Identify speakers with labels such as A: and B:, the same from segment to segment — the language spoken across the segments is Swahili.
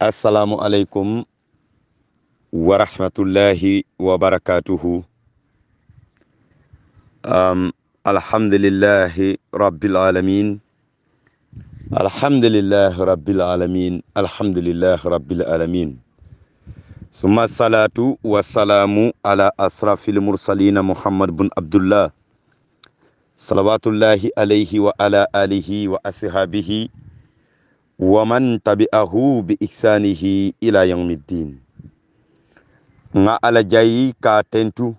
A: asalaamu aleykum wa rahmatullahi wa barakatuhu um, alhamdulillahi rabbil alamin alhamdulillahi rabbil alamin alhamdulillahi rabbil alamin summa salatu wa salaamu ala asrafil mursalina muhammad bun abdullah salawatullahi alayhi wa ala alihi wa ashabihi wa man tabi'ahu bi ihsanihi ila yaumiddin nga ala jayi ka tentu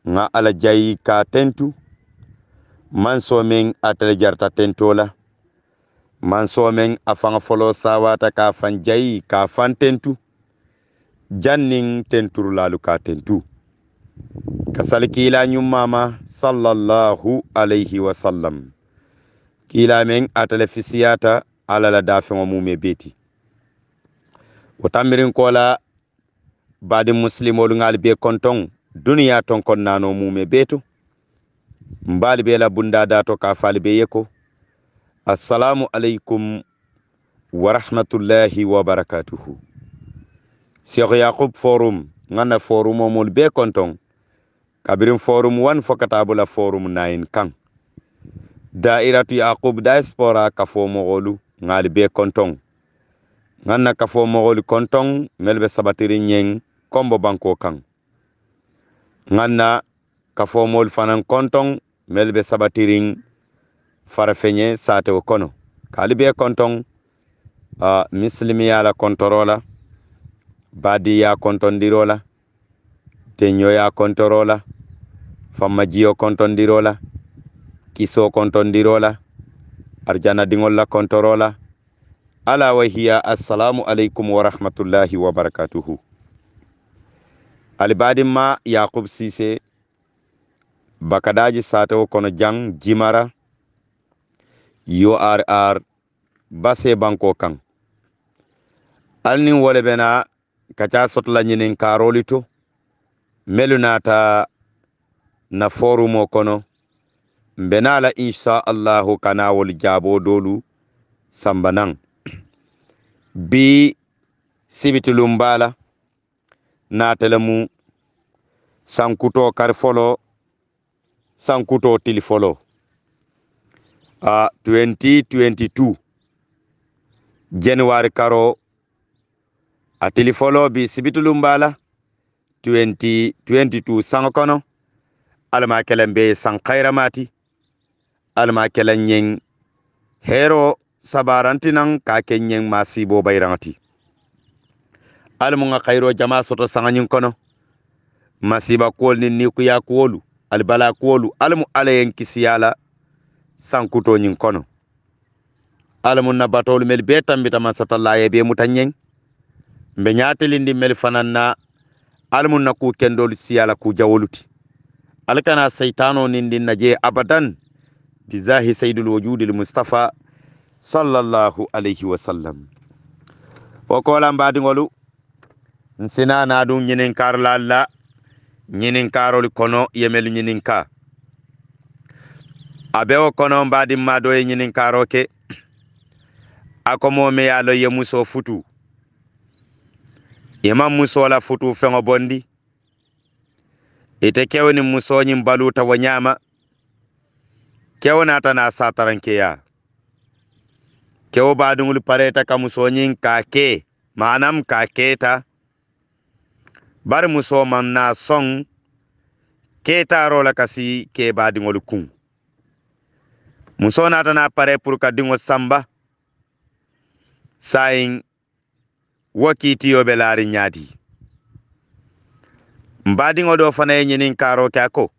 A: nga ala jayi ka tentu man so men atale jarta tentola man so men afanga folo sawata ka fan jayi ka fan tentu jannin tentur lalu ka tentu kasal kila mama sallallahu alaihi wasallam kila men atale fisiyata ala la dafeŋo mum me beti wo tammirin kola badin musilimolu ali be kontoŋ duniya ton konnano mum me betu mbaali bee la bunda dato ka faali be ye ko assalamu aleykum wa rahmatullahi wa yaqub forum ŋana forumo mol be kontoŋ kabirin forum wan fo katabula forum nayin kaŋ dairatu yaqub diaspora ka fo mogolu ngali be kontong nganna ka fo mogol kontong melbe sabatiri nyeng kombo banko kang nganna ka fo mol fanan kontong melbe sabatiring farafenye sate kono kali be kontong uh, mislimi yala kontorola badi ya kontondirola tenyo ya kontorola fammajiyo kontondirola kiso kontondirola arjana dingol la kontorola ala wa hiya assalamu aleykum wa rahmatullahi wa barakatuhu alibadin ma yaqub sise bakadaji satewo kono jang jimara yo ar ar basse banko kan alnin wole bena kaca sotla ñinin karoli to melu nata na forumo kono mbe nala inchallahu kanawol jaabo dolu samba nan bi sibiti lumbala natele mu sankuto kar folo sankuto tili folo a 2022 januari karo a tili folo bi sibiti lumbala 2022 sankono alma kelembe san khayramati almakela ñeng hero sabarantinan kake ñeng ma sibo bayraŋati almu ŋa kayiro jama soto saŋañin kono masiba kuwol nin nikuya kuwolu alibala kuwolu almu alayen kisiyala sankutoñin kono alamu na batolu mel be tambita man satallaye be mutanyen mbe nyatelindi mel fananna alamu na ku kendolu siyala ku jawoluti alkana saytano nindi naje abadan bizahi saydul wajudil mustapha sallallahu alayhi wa sallam o kolam badigolu sinana ɗum ñininkar la alla ñininkarol kono yemel ñininka a bewo kono mbadimma do e ñininkaroke ako momi yalo ye muso futu imam musola futu feŋo bondi ite kewni musoñin baluta wo ñama kewo nata na ya kewo badungul pareta ka musoñin ka ke manam ka keta bari muso man na son ketaro la kasi ke badiŋolu kuŋ muso nata na pare pour ka diŋo samba sain wo kiitiyo be laari ñaadi mbadiŋo do fana ye ñinin karo ke a ko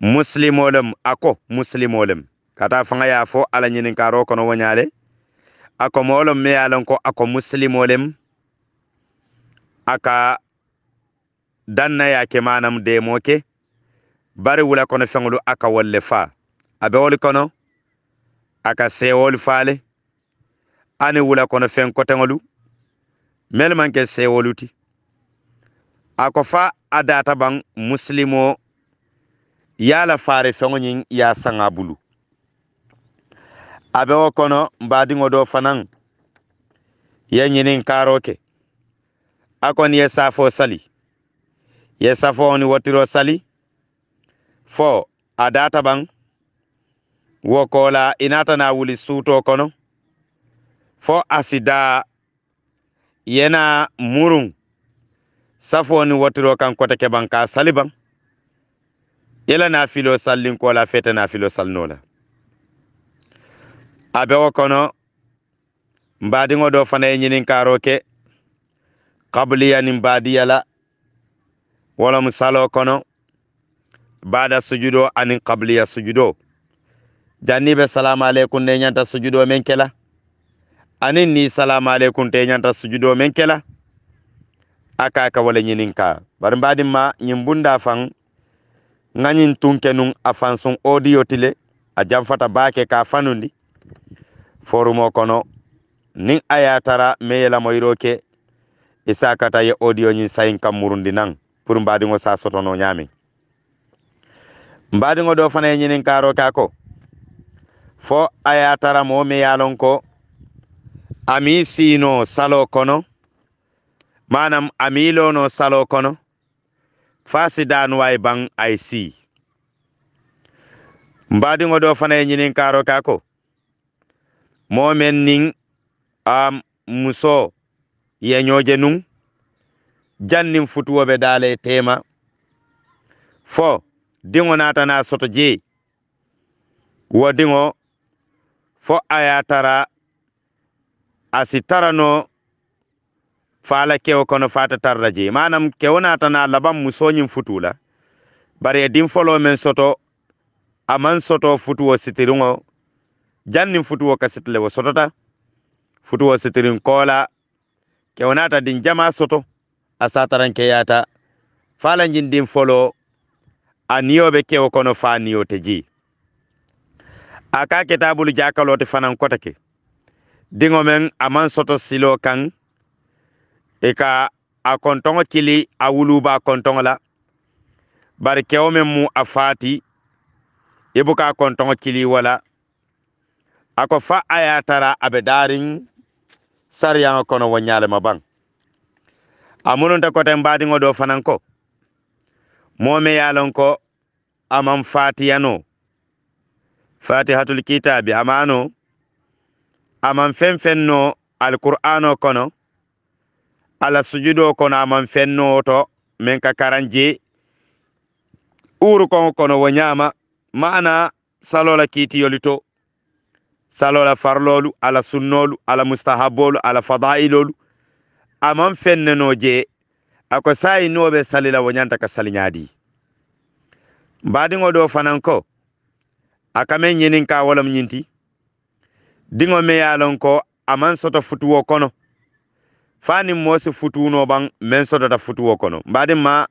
A: muslimolem ako muslimolem kata fanga ya fo ala nyinin karo kono wonyale ako molom me yalan ko ako muslimolem aka danna ke manam demoke bari wula kono feŋolu aka wolle fa abe wolu kono aka sewolu faale ani wula kono feŋ koteŋolu mel maŋ ke sewolu ti ako fa a data baŋ musilimo yala fare feŋo ñiŋ ye a saŋa bulu a wo kono baadiŋo do fanan ye ñiniŋ kaaro ke a ye saafo sali ye safowo ni wotiro sali fo a daata wo kola i na wuli suuto kono fo a daa yena muruŋ safowo ni wotiro kaŋ kote ke baŋ ka sali baŋ yela na filo sallinkola feta na filo sallinola a bewo kono mbadiŋo do fana ye ñininkaro ke kabliya nin badiya la wolam salo kono bada sujudo anin kabliya sujudo janni be salamualeykum ne ñanta sujudo men kela anin ni salamualeykum te ñanta sujudo men kela a kaka wala ñininka bari mbadin ma ñin bunda faŋ ŋañin tunke nun a fansun audio tile a janfata baake ka fanundi forumo kono nin a ya tara me yelamoyiro ke i sakata ye audio ñin sayin kam murundi nan pour mbadiŋo sa sotono ñamin mbadiŋo do fana ye ñinin kaaro ka ko fo a tara mo me ye lon ko ami siino salo kono manam ami lono salo kono fasidanu way bang IC mbadi ngodo fana yinin karo kako momen nin am muso ye nyoje nun jannin futuwo be dale tema fo dingo natana soto je wo dingo fo ayatara asitarano fala kewo kono fata tarra je manam kewnatana laban musoñin futula bare din folo men soto aman soto futuwo sitiriŋo jannin futuwo ka sitile wo sotota futuwo sitirin kola kewnata din jama soto a fala falanjin din folo a kewo kono fa niyo te je a ka jakalote fanan kotake diŋo men aman soto silo kan i e ka a kɔntɔŋɔ cili a wuluba kɔntɔŋɔ la bari kɛwo men mu a faati i buka a kɔntɔŋɔ cili wala a kɔ fa a ye a tara a be daarin sariyaŋɔ kɔnɔ wo ɲalema baŋ a munu ta kɔten baadiŋɔ do fanan kɔ moo me ye a lɔn kɔ a man faatiya no fatihatul kitabi a ma no a man fen fen no alkur'ano kɔnɔ ala sujudo kono aman fennoto men ka karanje uru kono kono wo ñaama salola kiti to salola farlolu ala sunnolu ala mustahabolu ala fadailolu aman fenneno je ako sayi nobe salila wo ñanta ka salinyadi badingo do fananko akame akamen ñinin ka wolam ñinti diŋo me ko aman soto futuwo kono fanin mosi futu no ban men soto da futu kono badin ma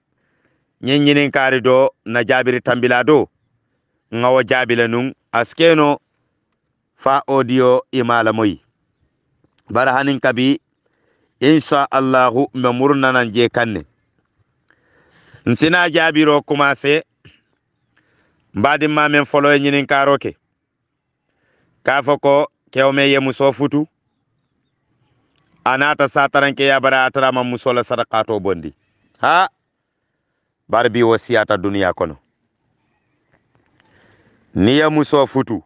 A: nyinyinin kari do na jabiri tambila do ngawo jabile nun askeno fa audio imala e moy bara hanin kabi insha allah me murna nan je kanne nsina jabiro kuma se badin ma men folo nyinin karoke kafoko kewme yemu so futu anata sataranke yabara atarama musola sadaqato bondi ha barbi wasiyata duniya kono ni ya muso futu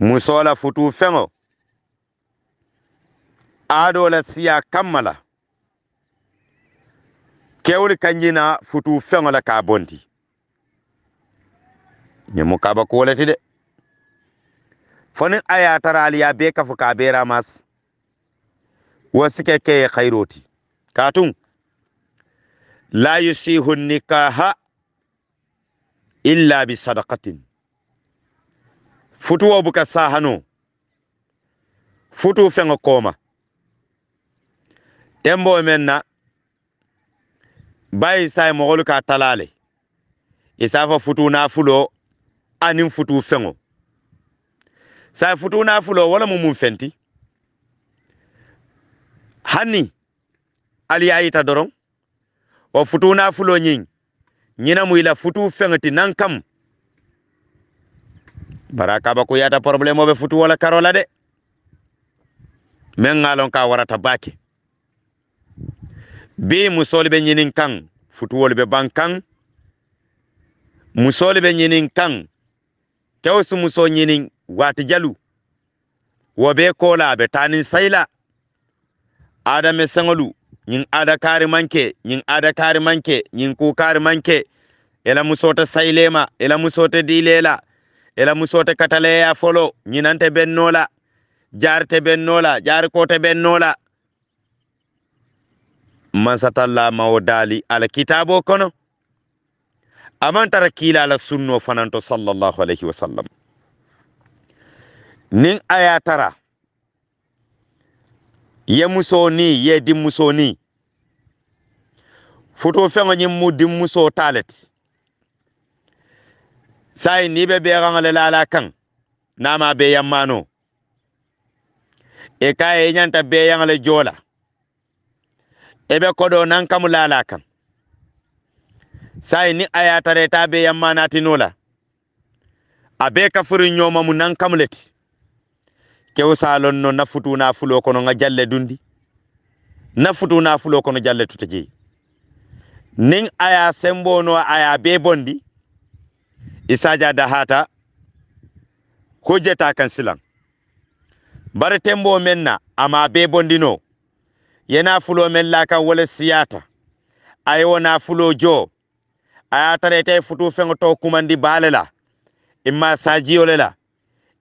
A: musola futu feŋo aado la siya kamala keul kewol futu feŋo la ka bondi ñemu kaba kuwo de fonin aya tara aliya be kafu ka bera mas wa suke ke khairoti katun la yusihu nikaha illa bi sadaqatin futuwa buka sahano futu fenga koma tembo e menna bayi sai e mogolu ka talale isafa futu na fulo anin futu fengo sa futuna fulo wala mu mum fenti hanni aliyayita doron o futuna fulo ñing ñina mu ila futu feŋti nan kam bara kaba ku yata probléme oɓe futu wala karola de men ŋalon ka warata baake bi musolu be ñinin kan futuwolu ɓe ban kan musolu be ñinin kan tew sumuso ñinin wati jalu wo be kola be tanin sayla adame sangalu ñin ada kari manke ñin ada kari manke ñin ku kari manke ela musota saylema ela musota dilela ela musota kataleya folo ñinante bennola jarte bennola jari kote bennola mansatalla mawo ala kitabo kono amantara kiilala sunno fananto sallallahu alayhi wa sallam nin ayatara ye muso ni ye dimmuso ni foto feŋo ñiŋ mu dimmuso talet sai ni be beeraŋo le lala kaŋ nama be yammano e kaye ñanta beeyaŋo le joola e be kodo nan kamu lala kaŋ sai ni aya tareta be yammanati nola abe kafuri nyoma mu nan kamleti kew salon no nafutu na fulo kono nga jalle dundi nafutu na fulo kono jalle tutaji nin aya sembo no aya be bondi isaja da hata kujeta kan silan bar tembo menna ama be bondi no yena fulo men la kan wala siyata ayo na fulo jo aya tara ita futu feŋo to kumandi baale la imma sajiyo le la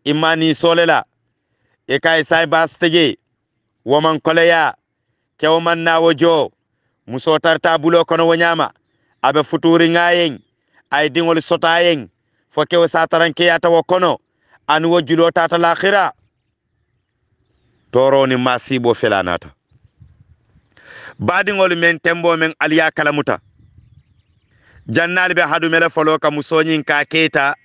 A: imma niso le la i e ka i sai basitigi woman koleya kewo man nawo jo muso tarta bulo kono wo ñama abe futuriŋayeŋ ay diŋol sotayeŋ fo kewo satarankeyata wo kono ani wo julo tata lahira toro ni masibo felanata badiŋol meŋ tembo meŋ aliya kalamuta jannaali ɓe hadumele folo ka mu soñin ka keita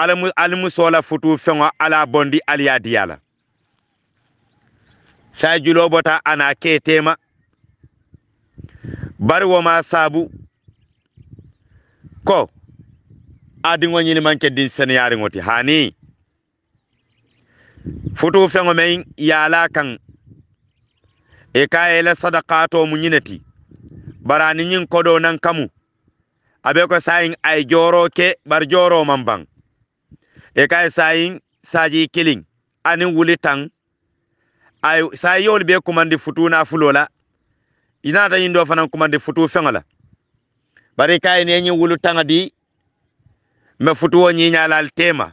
A: alali mu sola futu feŋo ala bondi ali ye diya la saye julo bota ana keitema bari woma saabu ko adiŋo ñini manke din seneyariŋo ti hani futu feŋo meŋ yaala kaŋ ì e ka ye la sadakato mu ñine ti barani nyin kodo nan kamu abe ko sayin ay joro ke bar joro man bang e kay sayin saji kiling anin wuli tan ay sayol be kumandi futuna fulola ina ta yindo fana kumandi futu fengala bari kay ne nyi wulu tanga di me futuwo nyi nyalal tema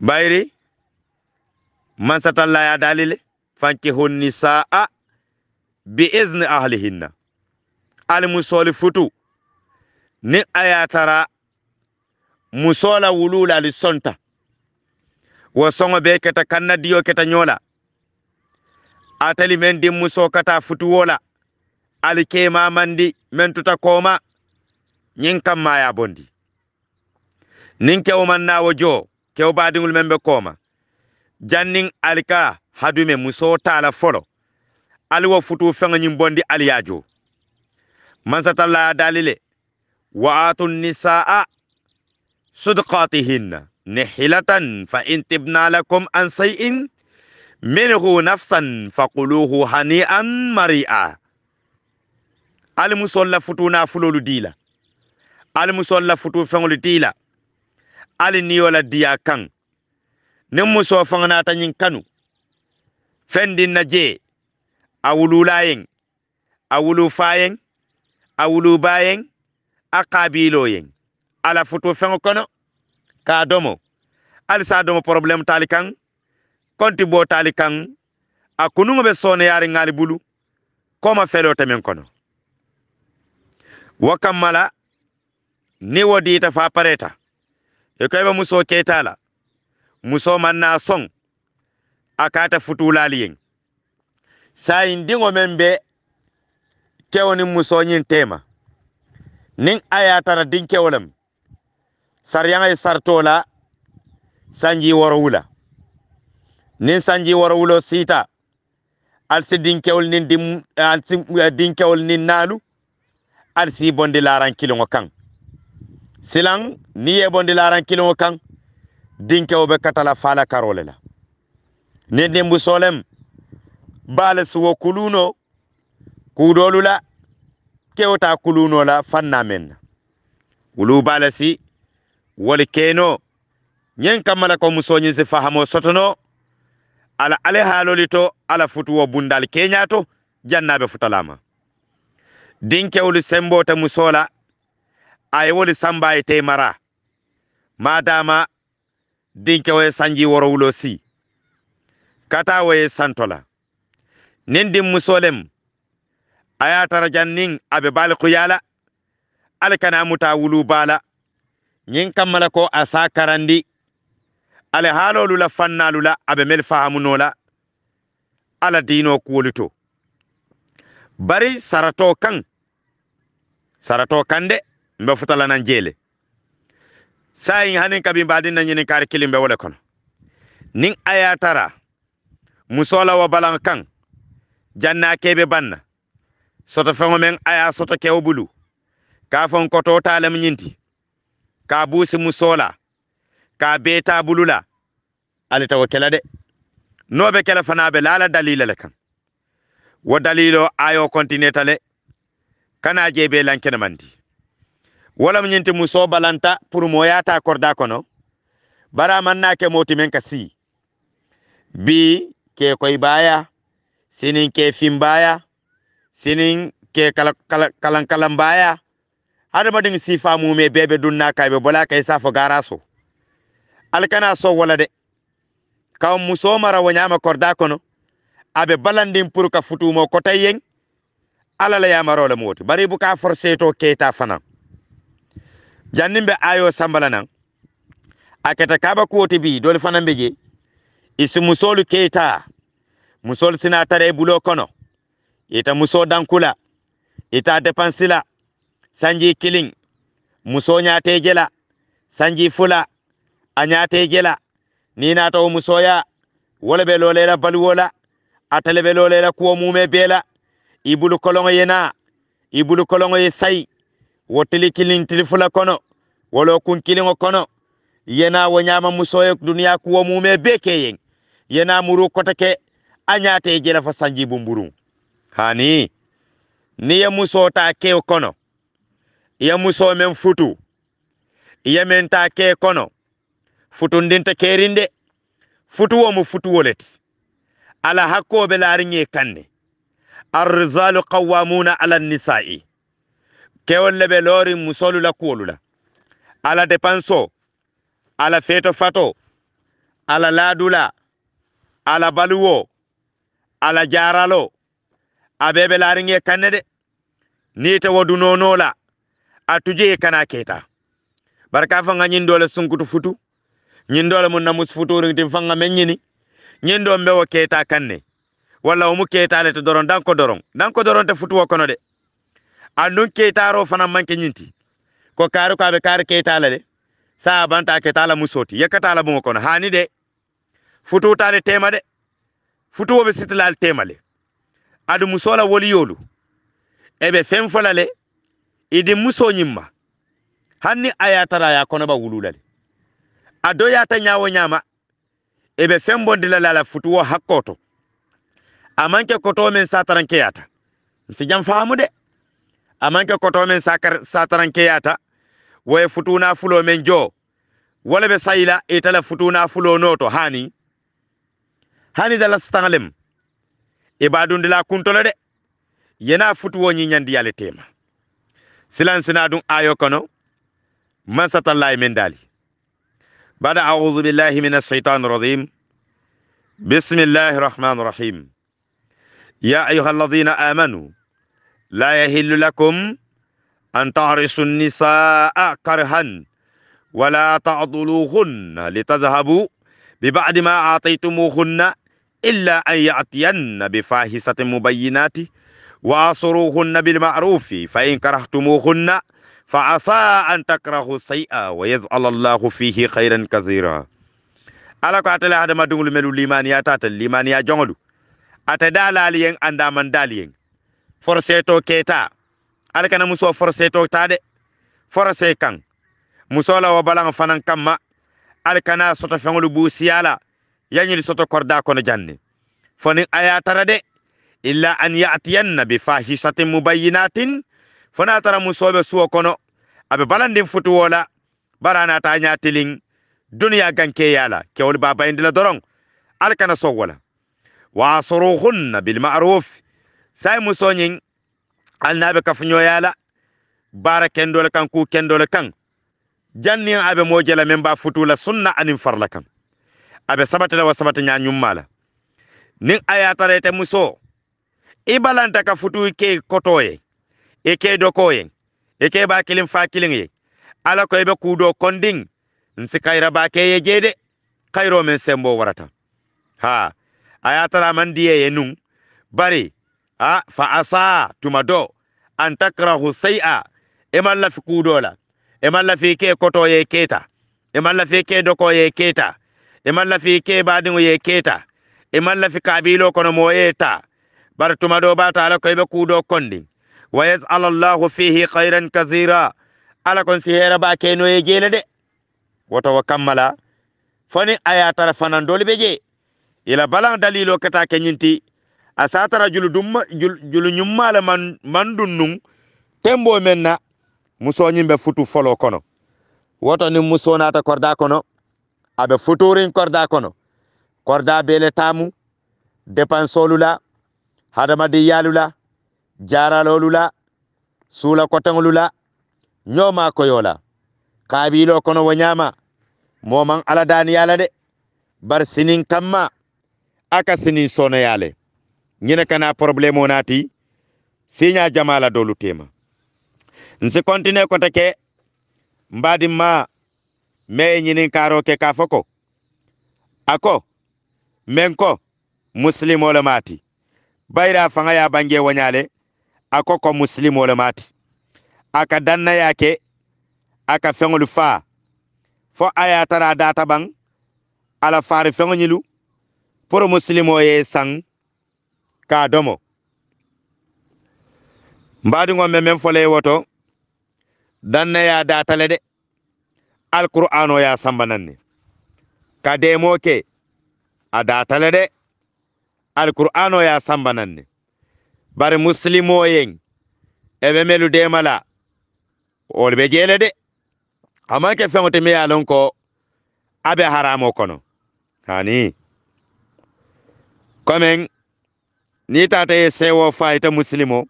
A: bayri man satalla ya dalile fanki hunni sa'a bi izni ahlihinna alimusoli futu ni ayatara musola wulula ali sonta wo soŋo be keta kanna diyo keta ñola atali men din muso kata futuwo la ali kema mandi men tuta koma ñiŋ kam maya bondi niŋ kewo manna wo jo kewo badiŋolu men be koma janniŋ ali ka hadume muso tala folo ali wo futu feŋa ñiŋ bondi ali ye jo mansatalla dali le wa atu nisaa sudqatihinna nihilatan fa in tibna lakum an sayin minhu nafsan fakuluhu hani'an mari'a ali musol la futu nafulolu fulolu dila ali musol la futu feŋolu dila ali ni la diya kaŋ niŋ musoo faŋa naata ñiŋ kanu feŋ na jee a wululayeŋ a wulufayeŋ a wulubayeŋ a kabiloyeŋ ala futu feŋo kono ka domo alisa domo problem tali kaŋ konti bo tali kaŋ a kunuŋo be soone yaari bulu koma felo te kono wo kammala ni wo diita fa pareta e ko be musoo keyta la musoo man na soŋ a kaata futulaali yeŋ sayin dingo men be kewoni musoñin tema nin ayatara din kewolem saryaŋay sartola sanji woro wula nin sanji woro wulo sita alsi dinkewol nin din alsi eh, dinkewol nin nalu alsi bondi laran kiliŋo kaŋ silaŋ ni ye bondi laran kiliŋo kaŋ dinkewo be katala fala karole la nin din musolem bale suwo kuluno kuudolu la kewota kuluno la fanna men wulu bale si wali keno ñen kammala ko musoñin si fahamo sotono ala ale haaloli to ala futuwo bundal kenyato to be futalama dinkewolu sembote musola aye wali samba ye mara madama dinkewo ye sanji worowulo si kata ye santola nin din musolem a ya tarajan nin abe bali kuyala alkana muta wulu bala nin kammala ko a sa karandi ale halo lula fanna lula abe mel fahamu nola ala dino kuwolito bari sarato kan sarato kan de mbe futala nan jele sayin hanin kabin badin nan yinin kare kilin be wala kono nin ayatara musola wa balan kan janna keɓe banna soto feŋo meŋ aya soto kewo bulu ka fon koto talem ñinti ka busi mu sola ka be tabulu la ali tawo kela de noɓe kela fana be lala dalila le kan wo dalilo ayo kontine tale kana je be lankene mandi wolam ñinti mu so balanta pour mo yata korda kono bara manna ke moti men ka si bi ke koy baya sinin ke fimbaya sinin ke kalan kalan baya har madin sifa mu me bebe dunna ka be bola kai safa gara so alkana so wala de kaw muso mara wanyama korda kono abe balandin pour ka futumo kota yen alala la yamaro moti bari bu ka forcé keta fana jannimbe ayo sambala aketa kaba kuwote bi dole fana mbeje isi musolu keta musol sina tara e bulo kono ita muso dankula ita depansila sanji kilin muso ñaate jela sanji fula a ñaate jela ni natawo musoya wala be lolela baluwola atale be lolela kuwo mume bela i bulu koloŋo ye na i bulu koloŋo ye sayi wo tili kilin tili fula kono wolo kun kiliŋo kono ye wo ñama musoye duniya kuwo mume be keyen yena muru kotake anyate e jela fo sanji bumburu hani ni ya musoo ta kew kono ye musoo men futu ya men ta ke kono futundinta kerinde futuwo mu futuwo leti ala hakkoɓe laariŋe kanne arrijalu qawwamuna ala nisa'i ke wolle be lori musolu la kuwolu la ala depanso ala feto fato ala ladula ala baluwo Allah jaralo abebe laringe kannede nite wo dunono la atuje kana keta barka fa nga nyindo le sunkutu futu nyindo le mun namus futu ringtim fa nga menyini nyindo mbe wo keta kanne wala o mu keta le to doron danko doron danko doron te futu wo kono de andun keta ro fa nam manke nyinti ko karu ka be kar keta le sa banta keta la musoti yakata la bu kono hani de futu tare tema de futuwoɓe sitilal temale adu musola woliyolu eɓe fen folale muso nyimma hanni a yatara ya konoba wululale a do yata ñawo ñama eɓe fen bondilalala futuwo hakkoto amanke koto men yata nsi jam faamu de amanke koto men satarankeyata woye futuna fulo men jo wala be sayila itala futuna fulo noto hani hani dala staŋalem ibadun be a la kunto le de ye na futuwo ñiñandi yale tema silansina dun ayo kono man satallahi min dali bada audu billahi min alshaitan rajim بسم الله الرحمن الرحيم يا أيها الذين آمنوا لا يهل لكم أن تعرسوا النساء كرها ولا تعضلوهن لتذهبوا ببعد ما أعطيتموهن إلا أن يأتين بفاحشة مبينات وأصروهن بالمعروف فإن كرهتموهن فعسى أن تكرهوا شيئا ويجعل الله فيه خيرا كثيرا ala ko atale hada ma dungul melu limaniya tata limaniya jongolu ate dalali yen anda man dali yen forseto keta ala kana muso forseto tade forse kan muso la wa balang fanan kamma ala kana sota fengolu bu siyala yañiri soto korda kono janni foni aya de illa an yatiyanna bi fahishatin mubayyinatin fona tara musoɓe suwo kono aɓe balandin futuwola baranata ñatilin duniya ganke yala kewol babayindila doron alkana sowwola wa suruhunna bilmaruf sai musoñin alnaɓe kafuñoyala bara kendole kan ku kendole kan jannin aɓe mojela men ba futula sunna anin farla kan abe sabata da wasabata nya nyummala nin ayata rete muso ibalanta ka futu ke kotoye e ke do koye e ke ba kilim fa kilim ye ala ko ebe kudo kondin nsi kayra ba ke ye jede kayro men sembo warata ha ayata la mandiye ye nun bari a fa asa tumado an takrahu sai'a e malla fi kudo la e malla fi ke kotoye keta e malla fi ke do koye keta imalla e fi keebaadiŋo ye keta imalla e fi kabilo kono mo ye ta bari tuma do bata ala koyibe kudo kondi wa yasal llahu fihi kayran kasira ala kon si hera ba keno ye jeele de woto wo kammala foni a ya tara fanandoli be je ila balan dalilo kata ke ñinti a sa tara julu dumma julu ñumma la man man dun nun tembo men na musoñin be futu folo kono woto ni muso nata korda kono abe futurin korda kono korda bele tamu dépensolula hadamadiyalula jaralolula suula kotaŋolula nyoma koyola kabilo kono wo momang ala dani yala de bar sinin kamma aka sinin yale ñine kana probléme onati naati jamala dolu tema nsi continue kote ke ma me ɲini karo ke k'a fɔ ko a ko men ko musilimo le maati bayira fanga y'a bange waɲale a ko ko musilimo le maati a ka danna y'a ke a ka feŋolu faa fo a y'a tara a data baŋ ala faari feŋo pour musilimo ye saŋ k'a domo mbaadiŋo me men fo le woto danna y'a data le de alkur'ano ya samba nanne ka demoke a datale de alkur'ano ya samba nanne bare muslimoyen eɓe melu demala wol ɓe jeele de amanke feŋote miya lon ko abe haramo kono hani komen ni tata ye sewo fa ita muslimo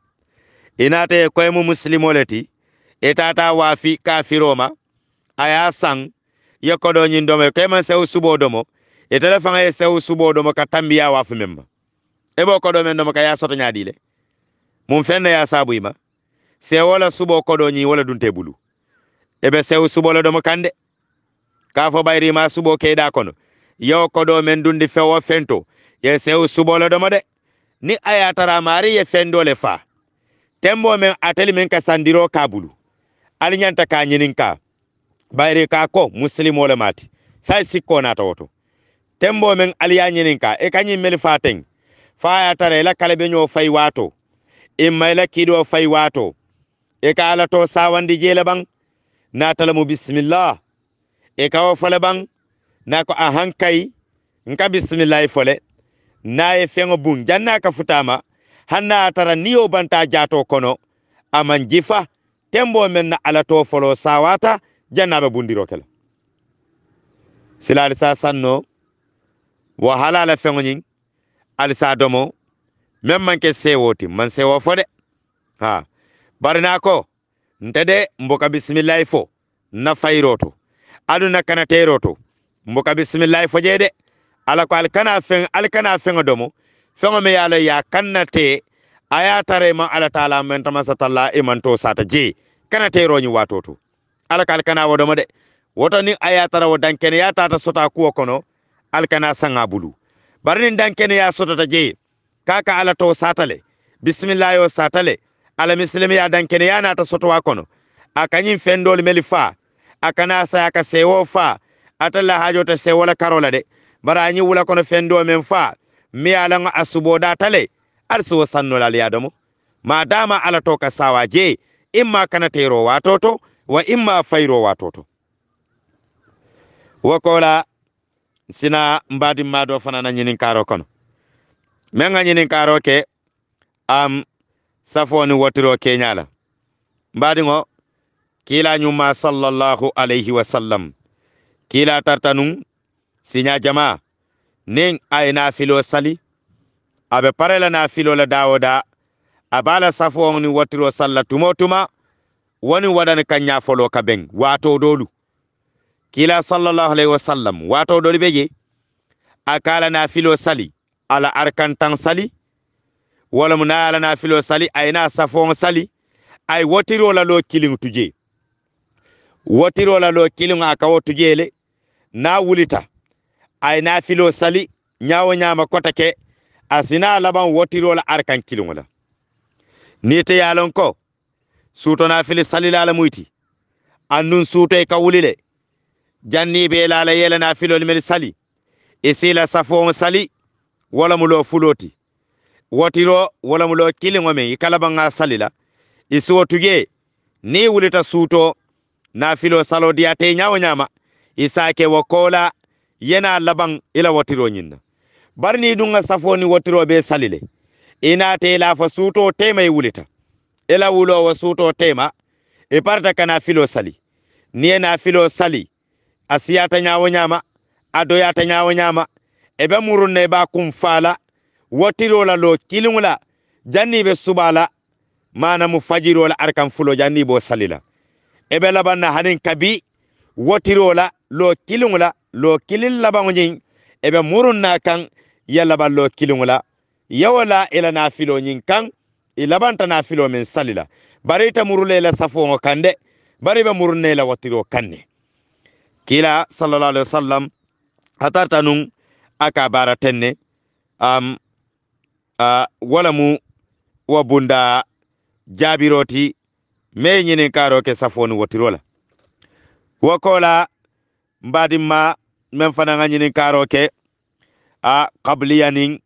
A: inata ye koyemu muslimo leti itata e wafi kafiroma ka aya sang ye kodo nyin domo e kema se subo domo e tele fanga ye se subo domo ka tambiya wa fu memba e bo kodo men domo ka ya soto nyaadi le mum fenne ya sabu ima se wala subo kodo nyi wala dunte bulu e be se usubo le domo kande ka fo bayri ma subo keda kono yo kodo men dundi fewo fento ye se subo le domo de ni aya tara mari ye fendo le fa tembo men ateli men ka sandiro kabulu alinyanta nyanta ka nyininka bayre ka ko muslimole mati say sikko nata woto tembo men aliya nyenin ka e kanyi mel faten fa ya tare la kala be nyoo fay wato e mayla kido fay wato e ka ala to sawandi jele bang na talamu bismillah e ka o fole bang na ko a hankay nka bismillah e fole na e fengo bun janna ka futama hanna tara niyo banta jato kono aman jifa tembo men na ala to folo sawata be bundiro kela sila alisa sanno wa halala feŋoñin alisa domo men manke sewoti man sewo fo de ha bari na ko nte de mboka bisimillahi fo na fayiro to aduna kana tero to mboka bisimillahi fo je de ala ko alkana feŋ alkana feŋo domo feŋo me ye ala ya kanna te a ye tara ma ala taala men tamasatalla imanto sata je kana teroñi to ala ka alkana wo domo de woto ni aya tara wo dankene ya tata sota kuwo kono alkana sanga bulu bari nin dankene ya sotata je kaka ala to satale bisimillahi o satale ala misilimi ya dankene ya nata sotowa kono a fendol meli fa a kana ka sewo fa ata lahajo ta sewo la karola de bara añi wula kono fendo men fa mi alaŋo a suboda tale ar siwo sannolal yadomo ma dama ka sawa imma kana tero watoto wa imma fayro wato to wo kola sina mbadimmado fana na ñinin karo kono men ga ñinin karo ke am safoni wotiro keñala mbadiŋo kila ñumma sallallahu alayhi wa sallam kila tartanun siña jama nin aye nafilo sali abe parela nafilo la dawo da abala safoŋ ni wotiro salla tumo tuma, tuma woni waɗani kan ñafolo ka ɓen dolu kila sallallahu alaihi wasallam sallam dolu ɓe je a kalana filo sali ala arkantan sali wala mu naalana filo sali ayna safon sali ay la lo kiliŋ tuje la lo kiliŋ a kawo le na wulita ay na filo sali ñawo ñama kotake ke a sina laban wotirola arkan kiliŋo la nite yalon ko suutona fili salilala muyti annun suutoy ka wulile janniɓe laala yelana filol men sali e safo safomo sali wala mulo fuloti wotiro wala mulo kiliŋo meŋ i kalabaŋa sali la i ni wulita suuto na filo salo diyate ñawo ñama i sake wo yena labaŋ ila wotiro ñiŋ na bari safo ni wotiro be sali le la fo suuto tema wulita ila wulo wa suto tema e parta kana filo sali niye na filo sali asiyata nyawo nyama adoyata nyawo nyama ebe murunne ba kumfala wotirola lo kilinŋula janni be subala mana mu fajirola arkan fulo janni bo salila ebe labanna hanin kabi wotirola lo kilinŋula lo kilin labaŋo ñiŋ ebe murunna kan ye laban lo kilinŋula yewola ila na filo ñiŋ kaŋ i labanta na filo min sali la bari ita murule la safoŋo kan de bari be murunne la watiro kan ne kila sallallahu alaihi wasallam hatarta nun a ka bara ten ne um, uh, walamu wa bunda jabiroti me nyini karo ke safoni watiro la wa kola mbadimma men fana nga nyini karo ke a qabliyanin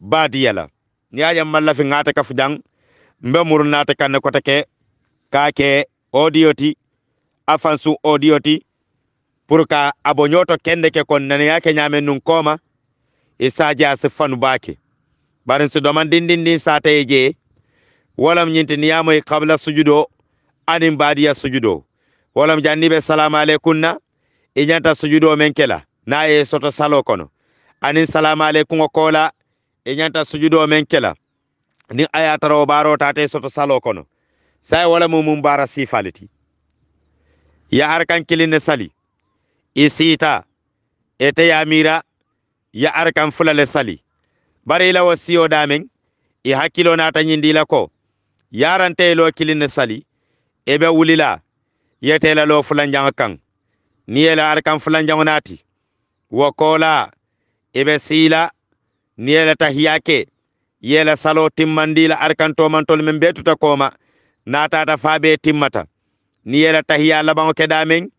A: badiyala la ni a jam malla fi ngata kafu jang mbe muru nata kanne kota ke ka ke audio ti afansu audio ti pour ka abo nyoto kende ke kon nani ya ke nyame nun koma isa e ja se fanu baake barin su doman din din din sata ye je walam nyinti ni amo e qabla sujudo anim badiya sujudo walam janni be salam alaykum na e nyanta sujudo men kela na e soto salo kono anin salam alaykum o kola e ñanta sujudo men kela ni aya tara o baro tate soto salo kono sai wala mo mum bara sifaliti ya arkan kan kilinne sali isita e ete yamira ya arkan kan fulale sali bari ila wasiyo damen i e hakkilo nata la ko yarante lo kilinne sali ebe wulila yetela lo fulanjaŋo kaŋ ni yela arkan kan fulanjaŋo naati wo kola ebe siila yela tahiyake yela salo timmandila arkantomantol men betuta koma natata faabe timmata ni yela tahiya labaŋo keɗa men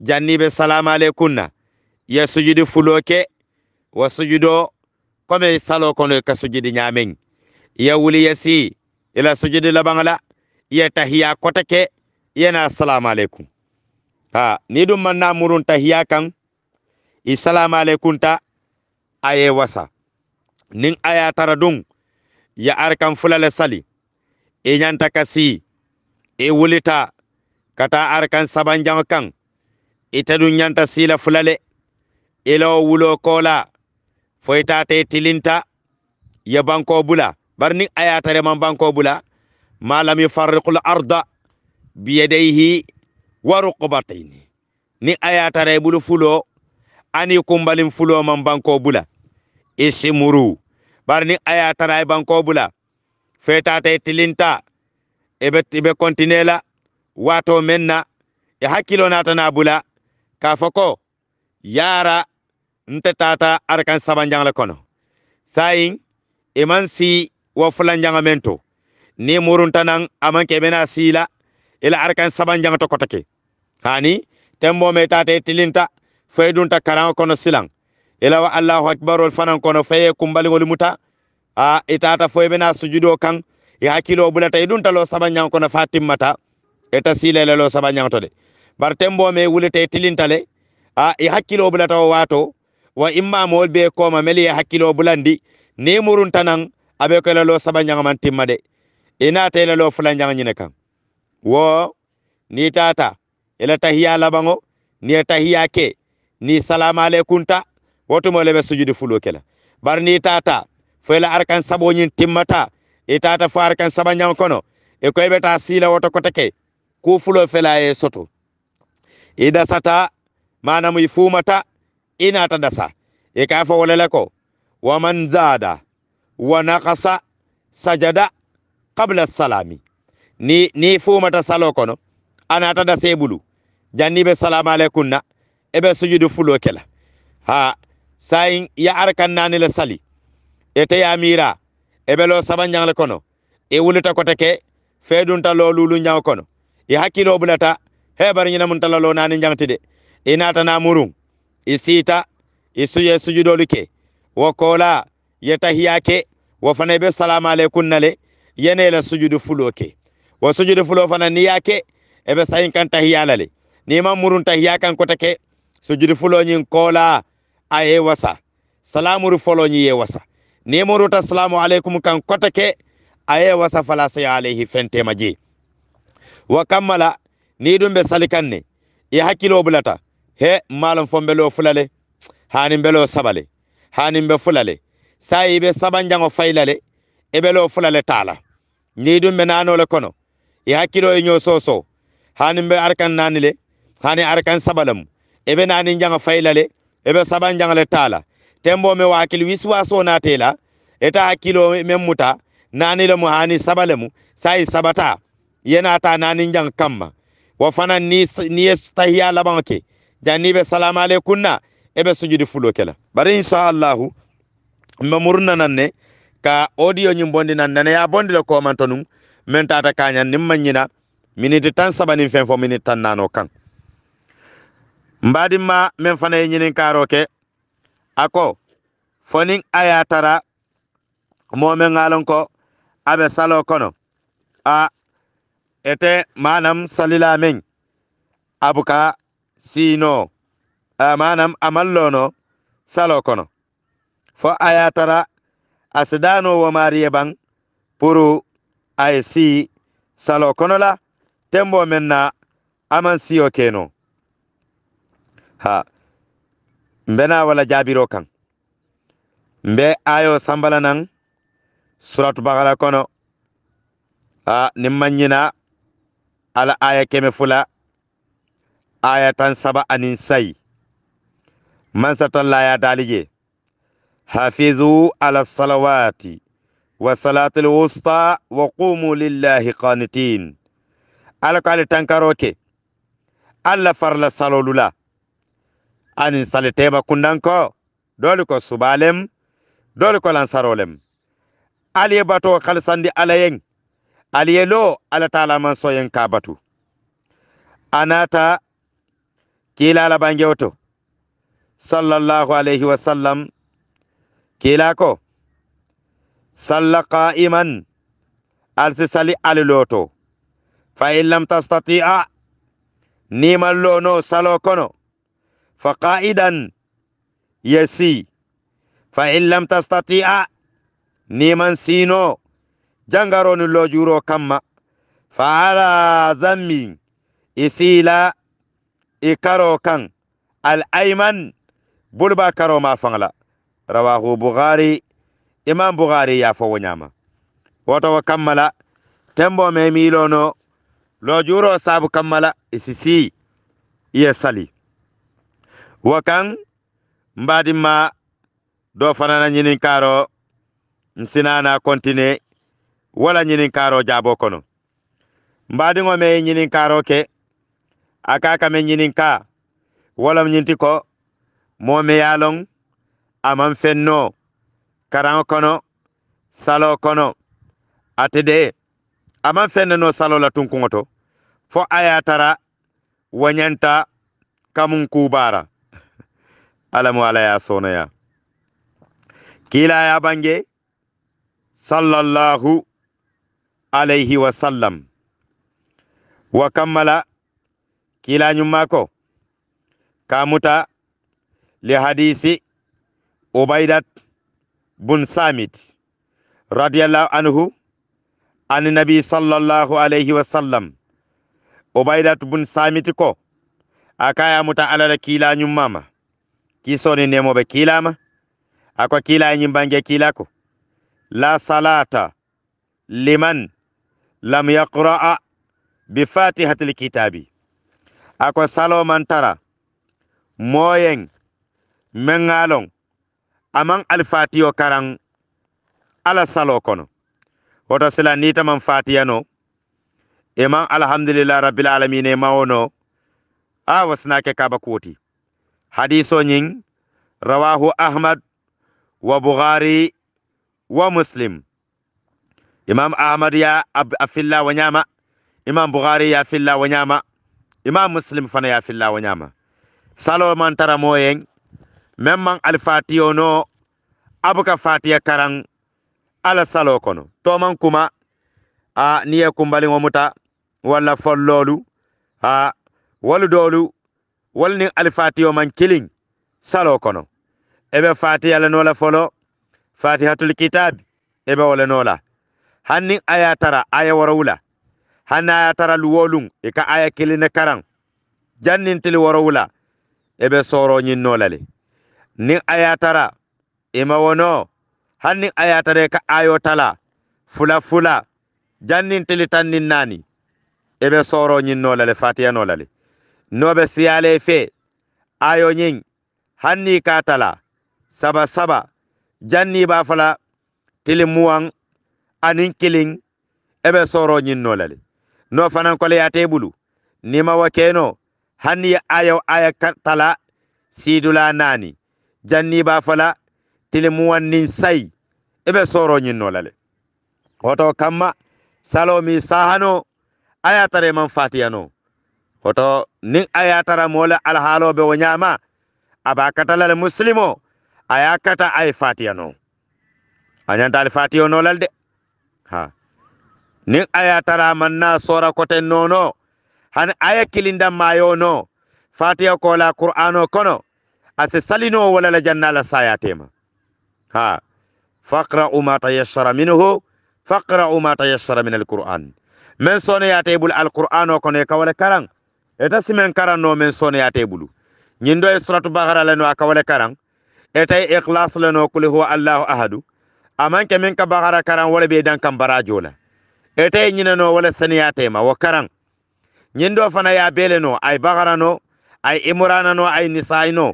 A: jannibe salamu aleykunna ye sujudi fuloke wa sujudo kome salo kono ka sujudi nyamen ya wuli yasi si ila sujudi labaŋo la ye tahiya kotake yana salamu aleykum ha ni dum manna murun tahiya kan i salamu aleykunta aye wasa ning ayatara ya dun ya arkan fulale sali i e ɲanta ka si i e wulita ka taa arkan sabanjaŋo kaŋ ite dun ɲanta sila fulale ilo e wulo kola fo itate tilinta ya banko bula bari nin ayatare man banko bula ma lam yufarriqul arda biyadayhi wa ruqbataini ni a ya tara i bulu fulo ani kumbalin fulo man banko bula isimuru barni ayata tana banko bula fetata te tilinta ebe ebe kontinela wato menna e nata na bula ka foko yara nte tata arkan sabanjangle kono saying iman si wo fulanjanga men to ni muruntanan aman keɓena ila arkan sabanjanga to kotake hani tembo me tata tilinta tilinta faydunta karan kono silang ila wa allahu wal fanan kono faye kumbaligol muta a itata bena sujudo kan ya hakilo bulata idun talo saba ñankono fa timmata eta silele lo saba tode bar tembo me wulete tilintale a ya hakilo bulata o wato wa mol be ko ma meli ya hakilo bulandi ne murun tanan abe ko elalo saba ñagaman timma de inata elalo fula ñagañine kan wo ni tata ila tahiya labango ni tahiya ke ni salama alaykum ta wotumoyle ɓe sujude fulo kela barni tata foyla arkan saɓoñin timmata i e tata fo arkan saɓa ñam kono e koyeɓe ta siila woto kote ke ku fulo fela e soto i e dasata manamu i fumata inata dasa e ka fo wolele ko waman zada wa nakasa sajada qabla salami ni ni fumata salo kono anata dasa e ɓulu janniɓe salamu aleykum na eɓe sujudu fulo kela ha sayin ya arkan nani le sali ete ya mira ebe lo saban nyangle kono e wulita kote ke fedun ta lo lulu nyaw kono e hakilo bulata hebar nyina mun talalo nani nyangtide e nata na murung e sita e suye sujudo luke wo kola yeta hiyake wo fane be salama alaykum nale yene la sujudu fuloke wo sujudu fulo fana niyake ebe sayin kan tahiyalale ni mamurun tahiyakan kote ke sujudu fulo nyin kola a yewasa salamuru foloñi yewasa nimoruta assalamu aleykum kan kotake a yewasa fala sayo alayhi fentema je wa kammala ni ɗum ɓe salikan ne e hakkilo bulata he malum fo belo fulale hanin belo sabale hanin be fulale sa yiɓe sabanjango faylale e belo fulale tala ni ɗum ɓe nanole kono e hakkilo e ñoso so hanin be arkan nanile hani arkan sabalam eɓe nani jango faylale ebe saban jangale tala tembo me wakil akil wiswaso na tela eta akilo mem muta nani le mu hani sabalemu sai sabata yena ta nani jang kamma wa fana ni ni la banke jani be salam salamu na ebe sujudi fulo kela bari insha Allah mbe murna nanne ka audio nyum bondi nan nan ya bondi le ko man men tata kanyan nimma nyina minute tan sabani fen fo minute tan nano kan mbaadinma min fana ye ɲininkaaro kɛ a ko fo ni a y'a tara moo min ko a be salo kono a ete manam salila min abuka siino a manam amallono salo kono fo a y'a tara a sidano wo maariye baŋ puru a ye sii salo kono la tembo min na a maŋ siyo keno ha mbena wala jabiro kan mbe ayo sambala nan suratu bagala kono ha ni manyina ala aya keme fula aya tan saba anin sai man satalla ya dalije hafizu ala salawati wa salati wusta wa qumu lillahi qanitin ala ko tankaroke alla farla salolula anin sali tema kundanko doli ko subalem doli ko lansarolem aliye bato khalsandi alayen aliye lo ala taala man soyen ka batu anata kila la bangewoto sallallahu alayhi wa sallam kila ko salla qa'iman alsi sali aliloto fa in lam tastati'a nimal lono salo kono فقائدا يسي فإن لم تستطيع نيمان سينو جنغرون اللوجورو كما فعلى ذنب إسيلا إكارو كان الأيمن بلبا كارو ما فنلا رواه بغاري إمام بغاري يا فونياما وتو كملا تنبو ميميلونو لوجورو سابو كملا إسيسي يسالي wo mbadi ma do fanana ñininkaro nsinana kontine wala karo jabo kono mbadi ngome ye karo ke a ka kame ka wala ñinti ko momi yalong amam loŋ a maŋ feŋ noo karaŋo kono salo kono atede amam a maŋ feŋ ne noo salo la tunkuŋo to fo a ye tara wañanta kamuŋ alamu ya Sona ya kila ya bange sallallahu alayhi wa sallam wa kammala kila nyummako kamuta li hadisi ubaidat bun samit radiyallahu anhu an nabi sallallahu alayhi wa sallam ubaidat bun samit ko akaya muta alala kila nyummama kisoni nemoɓe kilama ako kila ñimbange kilako la salata liman lam yaqra'a bi fatihatil kitabi ako salomantara moyen mengalon aman alfatiyo karan ala salo kono woto sila nitaman fatiyano iman alhamdulillah rabbil alamin mawono a wasnake kaba koti hadiso nying rawahu ahmad wa bukhari wa muslim imam ahmad ya afilla wa nyama imam bukhari ya afilla wa nyama imam muslim fana ya afilla wa nyama salo man taramo yeng memang man alfatiyo no abuka fatiya karang ala salo kono to man kuma a niya kumbali ngomuta wala follolu a walu dolu wol niŋ alifatiyo man kiliŋ salo kono ebe be fatiya le noo folo fatihatul kitabi ebe be wo le noo tara aya worowu la hanni a ye tara luwoluŋ i ka aya kiliŋ ne karaŋ janniŋ tili worowu la e be sooro ñiŋ noo la le niŋ a tara i ma wo tara i ka ayo tala fula fula janniŋ tili tanniŋ naani e be sooro ñiŋ fatiya noo noɓe siyale fe ayo ñin hanni katala saba saba janniba fala tilimuwan anin kilin eɓe soro ñinnolale no fanan kole yate bulu nimawa keno hanni ayo aya katala sidula nani janniba fala tilimuwan nin sayi eɓe soro ñinnolale oto kamma salomi sahano ayatareman fatiyano woto nin ayatara ye tara be wo ñaama a be a kata le musilimo a ye kata a ye fatiya noo de ha nin a ye sora kote nono hani a ye kilinda maayo noo fatiya ko la qur'ano kono a salino salinoo wala la janna la sayatema ha faqra'u ma tayassara minhu faqra'u ma tayassara min alquran men sone yaate bul alqur'ano kono e kawale karan eta simen karan no men sone yate bulu nyin do e suratu bahara leno akawale karan eta e ikhlas leno kuli huwa allah ahadu aman ke men ka bahara karan wala be dan kan barajo la eta e nyina no wala sane yate ma wa karan nyin do fana ya bele no ay bahara no ay imrana no ay nisai no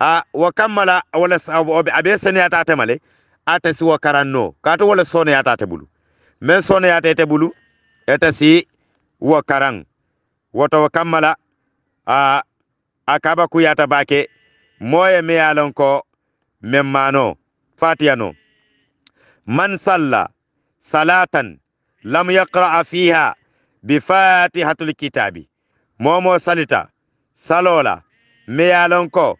A: a wa kammala wala sabu abe sane yata te male ata si wa karan no kato wala sone yata te bulu men sone yata te bulu eta si wa karan woto kammala a a kaba kuyata bake moye me yalon ko memmano fatiyano man salla salatan lam yaqra fiha bi fatihatul kitabi momo salita salola me yalon ko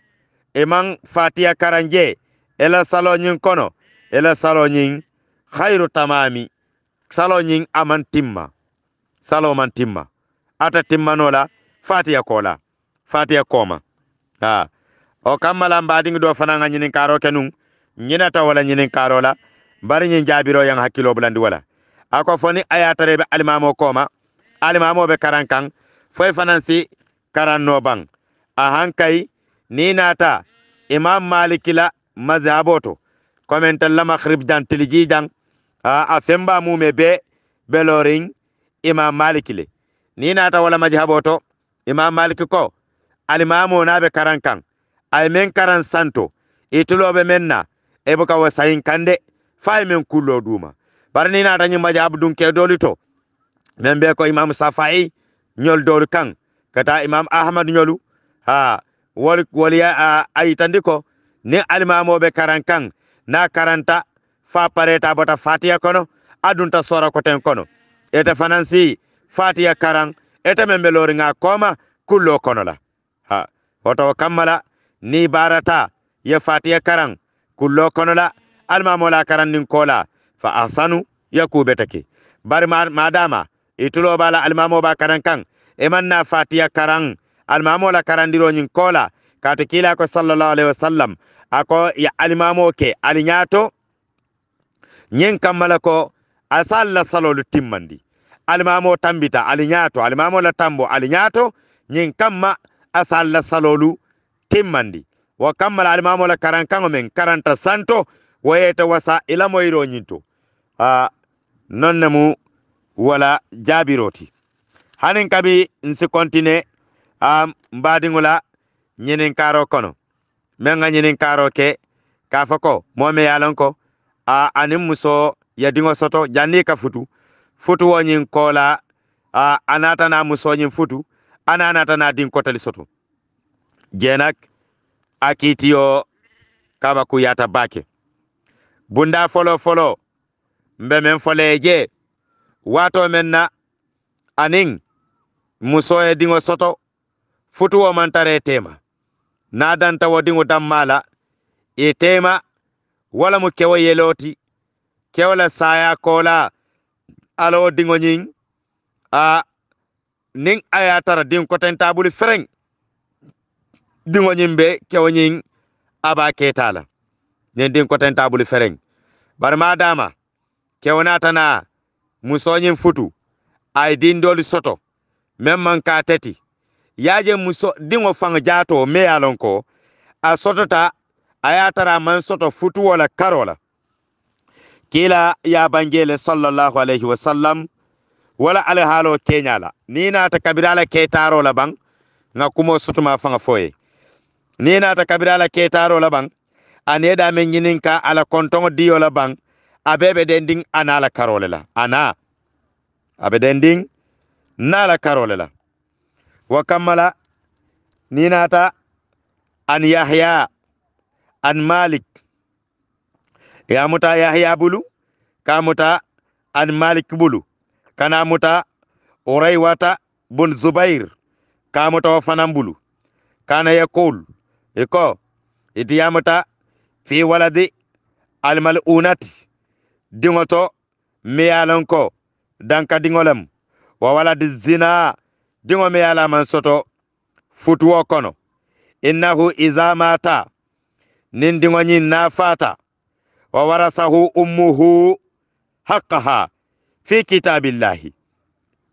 A: e man fatiya karanje ela saloñin kono ela saloñin khairu tamami saloñin aman timma salo man timma ata timmanola fatiya kola fatiya koma ha o kammala mbadingi do fana nga ñinin ke nun ñinata wala ñinin karo la bari ñin jaabiro yang hakkilo bulandi wala ako foni ayatarebe alimamo koma alimamo be karan kan foy fanan si karan no bang a hankay ni nata imam maliki la mazhabo to commentel la maghrib dan tiliji dan a, a femba mume be belorin imam maliki le ni nata wala majhabo to imam malik ko alimamo naɓe karan kan ay men karan santo ituloɓe men na e boka wo sayin kande fay men kullo duma bar ni nata ñim majhabu dun ke doli to men be ko imam safai ñol doli kan kata imam ahmad ñolu ha wol wol ya ayitandi ko ni alimamoɓe karan kan na karanta fa pareta bota fatiya kono adunta sora koten kono ete fanansi fatiya karan ete men be lori nga koma kullo kono la ha woto kammala ni barata ye fatiya karan kullo kono la almamola karan nin kola fa asanu yakube bari madama itulo bala almamo ba karan kan emanna fatiya karang almamo la karandiro nyin kola kata kila ko sallallahu alaihi wasallam ako ya almamo ke alinyato nyin kammala ko asalla salolu timmandi alimamo tambita alinyato alimamo la tambo alinyato nyin kamma asalla salolu timmandi wa kammala alimamo la karankango men karanta santo wayeta wasa ila iro nyinto a ah, nonnemu wala jabiroti hanen kabi nsi kontine um, ah, mbadiŋula nyinen karo kono men nga nyinen karo ke kafako mome yalanko a ah, animuso yadingo soto janni ka futu futu woñin kola a na musoñin futu ana na din kotali soto jenak akitiyo kaba ku yata bake bunda folo folo mbe men je wato men na anin e dingo soto futu wo mantare tema na danta wo dingo dammala e tema wala mu kewo yeloti kewola saya kola alo dingo nyin a ning aya tara din ko ten tabuli fereng dingo nyin be kewo nyin aba ketala nen din ko ten tabuli fereng bar ma dama kewna muso musoñin futu ay din doli soto mem man ka teti yaje muso dingo fang jato me yalon ko a sotota aya tara man soto futu wala karola kila yabanjele sallallahu alayhi wa sallam wala ala halo la ni nata kabirala ketaro la bang na kumo sutuma fanga foye ni nata kabirala ketaro la bang aneda men ala kontongo diyo la bang abebe dending ana la karole la ana abe dending na la karole la wakamala ni ta an yahya an malik ya muta yahya bulu ka muta an malik bulu kana muta urayata bun zubair ka muta wa fanan bulu kana yaqul iko iti ya muta fi waladi al malunati dingoto miyalan ko danka dingolam wa waladi zina dingo miyala man soto futuwo kono innahu iza mata nin dingo nyin na fata وورثه أمه حقها في كتاب الله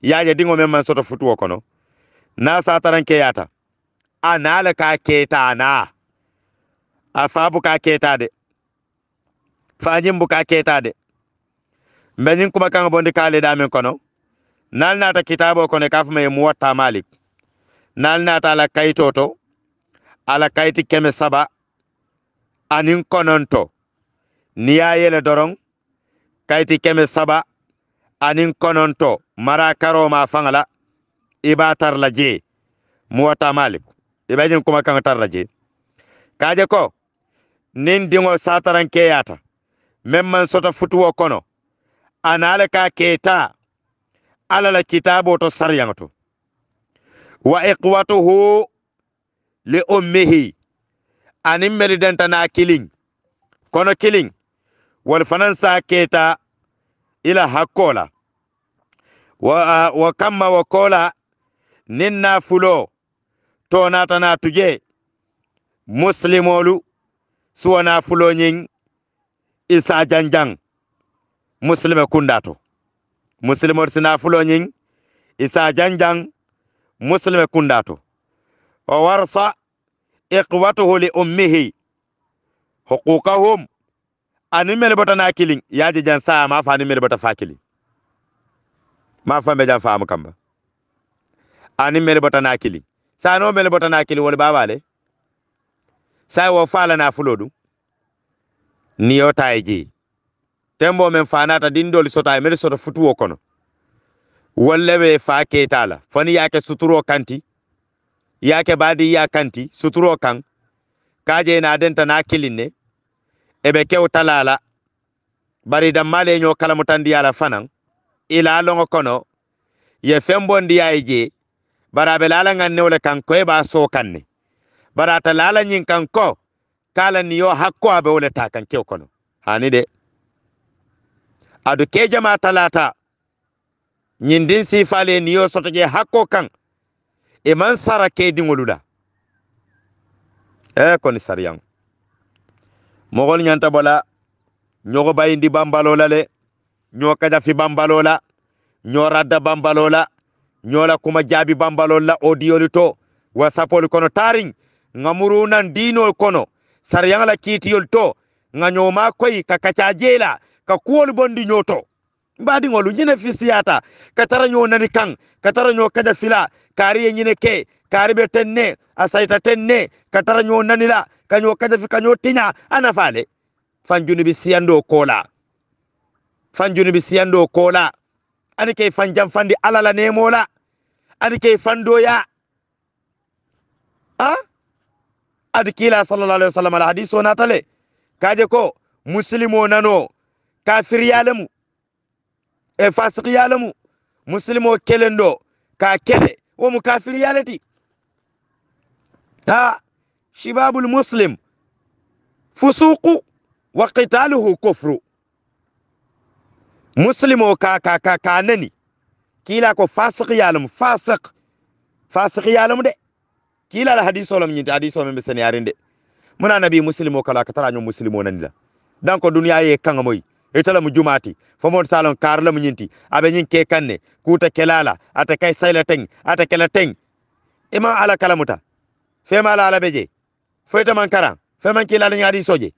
A: يا دينو من من سوتو فتو كونو نا ساتران كياتا انا لك كيتانا اصابك كيتا دي فاجمبك كيتا دي منين كما كان بوندي كالي دامن كونو نال ناتا كتابو كوني كاف مي موتا مالك نال ناتا لا كايتوتو على كايتي كيمي سبا انين كونونتو niya y'a yɛlɛ dɔrɔn kayiti kɛmɛ saba anin kononto mara karo ma fanga la i b'a tari lajɛ muwata malik i jin kuma kan tari lajɛ k'a jɛ kɔ nin dingo sataran keyata men man sota futuwo kono anale ka keta ala la kitabo to saryanto wa iqwatuhu li ummihi anin melidanta na kiling kono kiling wal fanan sa keta ila hakola wa uh, wa kamma wa kola ninna fulo to nata na tuje muslimolu suwana fulo nyin isa janjang muslima kundato muslimor sina fulo nyin isa janjang muslima kundato o warsa iqwatuhu li ummihi huquqahum ani mele bota na kilin yaje jan sa ma fa anin mele bota fa kilin ma fa be jan faamu kamba ani mele bota na kiling sa no mele bota na kiling wol babale sai wo fala na fulodu ni niyo tayji tembo men fanata dindol sota e mele sota futuwo kono walla be fa ketala fani yake suturo kanti yake badi ya kanti suturo kan kaje na denta na kilin ne ebe kew talala bari nyo ñoo mutandi ala fanan ila longo kono ye fembo ndi ayje bara be nganne wala kanko e ba so kanne bara talala nyin kan ko kala ni yo hakko abe wala ta kan ke kono hani de adu ke jama talata nyindin sifale ni yo soto je hakko kan e man sara ke dingolula e koni sariyang mogol ñanta bola ñogo bayindi bambalola le ño kajafi bambalola ño radda bambalola la kuma jaabi bambalol la odiyoli to wasapol kono taring nga murunan dinol kono saryaŋla kiitiyol to nga ñoma koy ka kacajeela ka kuwol bondi ñoto mbadiŋolu ñine fisiyata ka tara ño nani kaŋ ka tara ño kaja fila kaari ye ke kaari be ten ne a sayita ka tara nani la kanyo kaja fi kaño tiña ana fale bi siyando kola bi siyando kola ani ke fanjam fandi alala nemola ani fando fandoya a adi kila sallallahu alaihi wasallam ala hadiso natale kaje ko muslimo nano kafir yalamu e fasik yalamu muslimo kelendo ka kele wo mu kafir yalati ha shibabul muslim fusuku wa qitaluhu kufru muslimo ka ka nani kila ko fasiki yalam fasiq fasiki yalam de kila la hadiso lam nyinta hadiso men sen yarinde muna nabi muslimo kala ka tara nyo muslimo nani la donc duniya ye kanga moy itala mu jumati famon salon karla mu nyinti abe nyin ke kanne kuta kelala ata kai sayla teng ata kala teng ima ala kalamuta fema ala ala beje foyta man karan man kila la nyaadi soje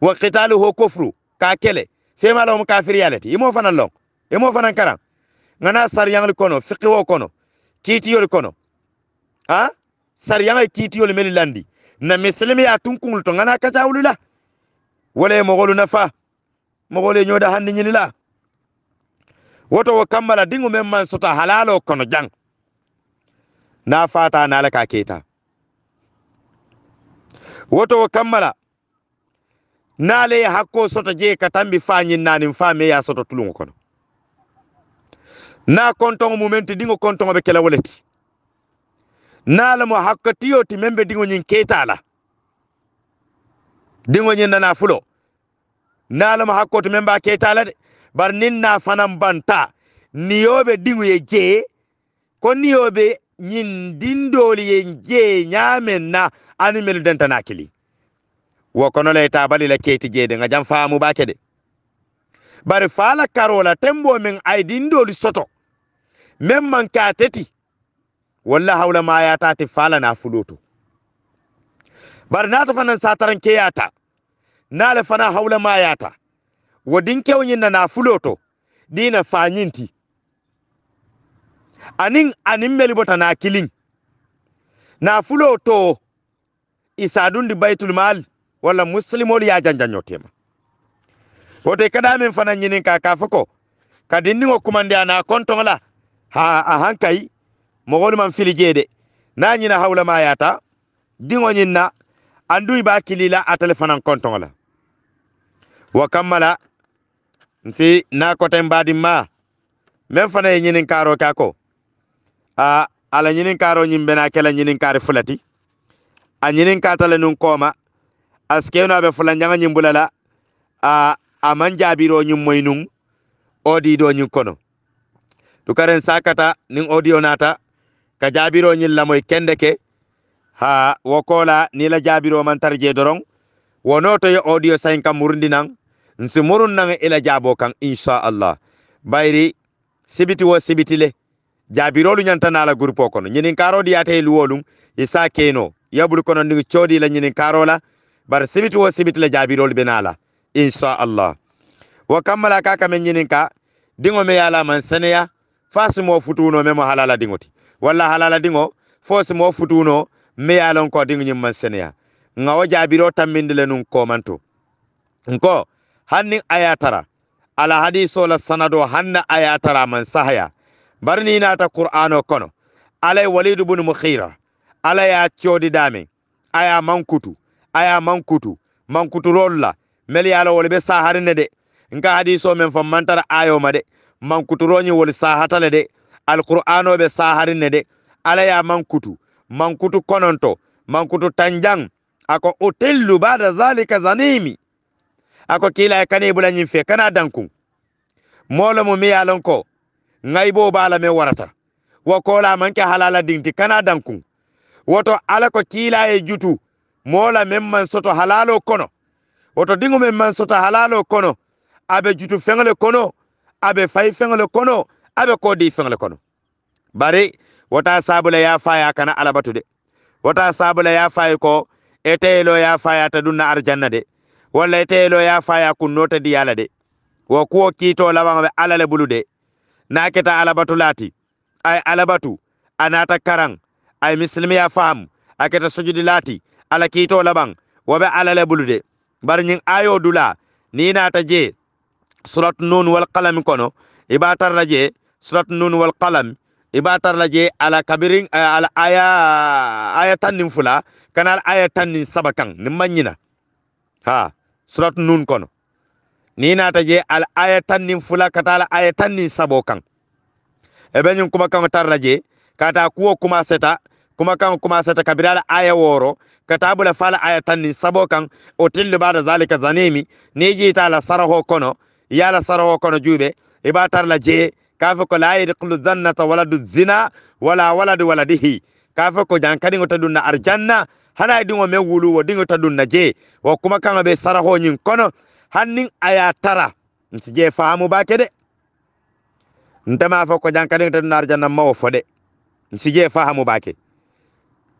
A: wa qitaluhu kufru ka kele ma sema lahum kafiriyalati imo fanan long imo fanan karan ngana sar yang yangal kono fiqi wo kono kiti yol kono ha sar yang yangal kiti yol meli landi na mislimi ya tun kungul to ngana ka tawlula wala mo golu nafa mo golu da handi nyilila woto wo kammala dingu mem man sota halalo kono jang na fata na la ka keta woto wo kammala naale hakko soto jee ka tambi fañin nanin faame ya soto tulungo kono na kontoŋo mumen ti dingo kontoŋo be kela wo le ti mo hakko tiyo ti membe be diŋo ñiŋ keeta la nana fulo naala mo hakko ti meŋ be la de bari nin na fanaŋ banta niyo dingo ye jee ko niyo ñin dindol yen je nyamen na ani melu denta nakili wo kono le ta bali la keti jede nga jam faamu ba kede bari fala karola tembo min ay dindoli soto mem man ka teti walla hawla ma ya ta ti fala na fuloto bari to fanan sataran ke yata le fana hawla ma yata wadin kewnyin na na fuloto dina fanyinti anin anin melibota na kilin na fulo to isadun di baitul mal wala muslimol ya janja nyotema wote kada min fana nyinin ka kafuko kadinni ngo kumande ana konton la ha ahankai mogol man filijede na nyina hawla ma yata dingo nyinna andu iba kilila atale fanan konton la wa kamala nsi na kota mbadi ma men fana nyinin karo kako ka a ala ñinin kaaro ñin bena kela ñinin kaari fulati a ñinin kaatala nun kooma askeeno aɓe fulanjaŋa ñin bulala a a man jaabiro ñin moy nun o diido ñin kono tukaren sakata nin odio naata ka jaabiro ñin lamoy kende ke ha wo koola ni la jaabiro man tarje doroŋ wono to ye odio sayin ka murundi naŋ nsi murun naŋ ila jaabo kaŋ inchallah bayri sibiti wo sibiti le jaabirolu ñantanala groupe o kono ñinin karo di yata luwolum isa keno yabul kono ndi chodi la ñinin karo la bar sibiti wo sibiti la jaabirolu benala insha allah wo kammala ka kamen ñinin ka dingo me yala man seneya fa sumo futuno memo halala diŋo ti walla halala diŋo fo sumo futuno me yalon ko dingo ñin man seneya nga wo jaabiro tammindi le nun komanto nko hannin ayatara ala hadiso la sanado hanna ayatara man sahaya barni nata qur'ano kono alay walidu bunu mukhira alay a codi dame aya mankutu aya mankutu mankutu rolla meli ala wol be saharne de nga hadiso men fam mantara ayo made mankutu roni wol sahatale de alqur'ano be saharne de alay a mankutu mankutu kononto mankutu tanjang ako otellu bada zalika zanimi ako kila kanibula nyimfe kana danku molo mumi alonko ngay bo bala me warata wo kola manke halala dinti kana dankun woto ala ko kila e jutu mola men man soto halalo kono woto dingu men man soto halalo kono abe jutu fengle kono abe fay fengle kono abe ko di fengle kono bare wota sabula ya faya kana alabatu de wota sabula ya faya ko etelo ya faya ta dunna arjanna de walla etelo ya faya kun nota di yala de wo kuwo kiito lawa be alale bulu de na keta alabatu lati ay alabatu anata karang ay misilmiya faamu aketa sujudi lati ala kiito laban wabe ala bulude bari ñing ayo dula ni nata je surat nun wal qalam kono iba tarla je surat nun wal qalam iba tarla je ala kabirin eh, ala aya aya tannin fula kanal aya tannin sabakan ni manyina ha surat nun kono ni nata je al aya tan nin fula kata al aya tan nin sabo kan e be nyum kuma kan tarla je kata kuwo kuma seta kuma kan kuma seta kabiral aya woro kata bula fala aya tan nin sabo kan o tilli bada zalika zanimi ni je ta la saraho kono ya la saraho kono jube e ba tarla je kafe ko la yadkhulu zannata waladu zina wala waladu waladihi kafe ko jan kadi ngota dunna arjanna hana dingo me wulu wo dingo ta dunna je wo kuma kan be saraho nyin kono hannin ya tara ci je ba ke de ma fa ko jankadi tan nar janna de in nsi je ba ke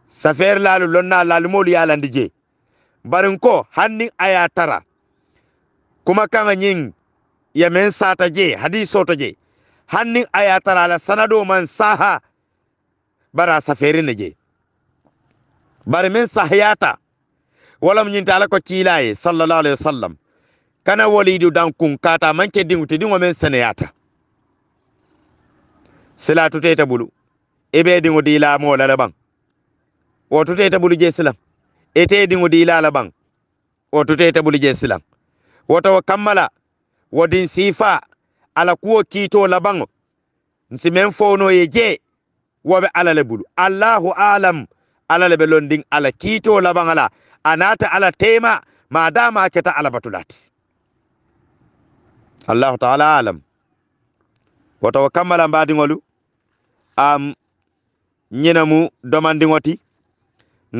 A: safeer lalu lonna laalu molu yalandi je barin ko hannin ya tara kuma kanga nyin ya men sata je hadiso to je hannin ya tara la sanado man saha bara safeeri ne je bari min sahiyata sahayata walam nyinta ala ko kilaye sallallahu alaihi wasallam kana waliidu dan kun kata manke dingu ti dingo men seneyata silatu teta bulu ibe dingo di la mo la laban o tu teta bulu je silam ete dingo di la laban o tu teta bulu je silam woto kammala wodin sifa ala kuwo kito laban nsi men fono ye je wobe ala le bulu allahu alam ala le belondin ala kito laban ala anata ala tema madama keta ala batulati allahu taala alam wotowo kammala mbadiŋolu am ñinamu domandiŋo ti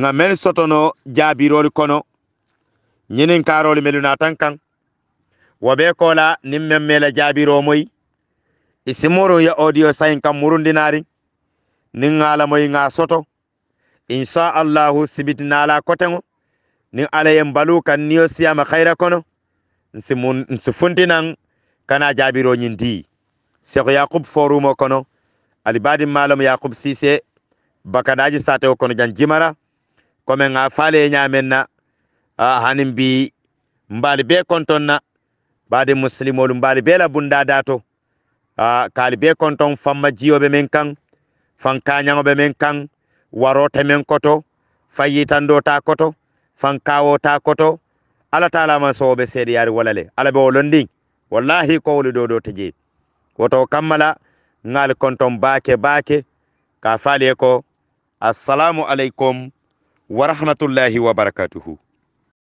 A: ŋa men sotono jaabirolu kono ñininkarolu melu natan kaŋ wo be kola nin men mela jaabiro moyi isimurun ye odio sayin kaŋ murundinarin nin ŋala moyi ŋa soto inshaallahu sibitinala koteŋo nin ala yen balu kaŋ niyo siyama hayira kono nsi funtinaŋ kana jaabiro ñindi cheikh yaqub forumo kono alibadi malam yaqub sise bakadaji sate kono jan jimara kome nga faale ñamen na ah, hanin bi mbaali be konton na baade muslimolu mbaali be la bunda dato uh, be konton famma jiyoɓe men kan fankañagoɓe men kan warote men koto fayyitando ta koto fankawo ta koto ala taalaman sowoɓe seeɗa yaari walale ala ɓe o wallahi kowle do ɗo tigi woto kammala ngal konton baake baake ka faali ko assalamu aleykum wa rahmatullahi wa barakatuhu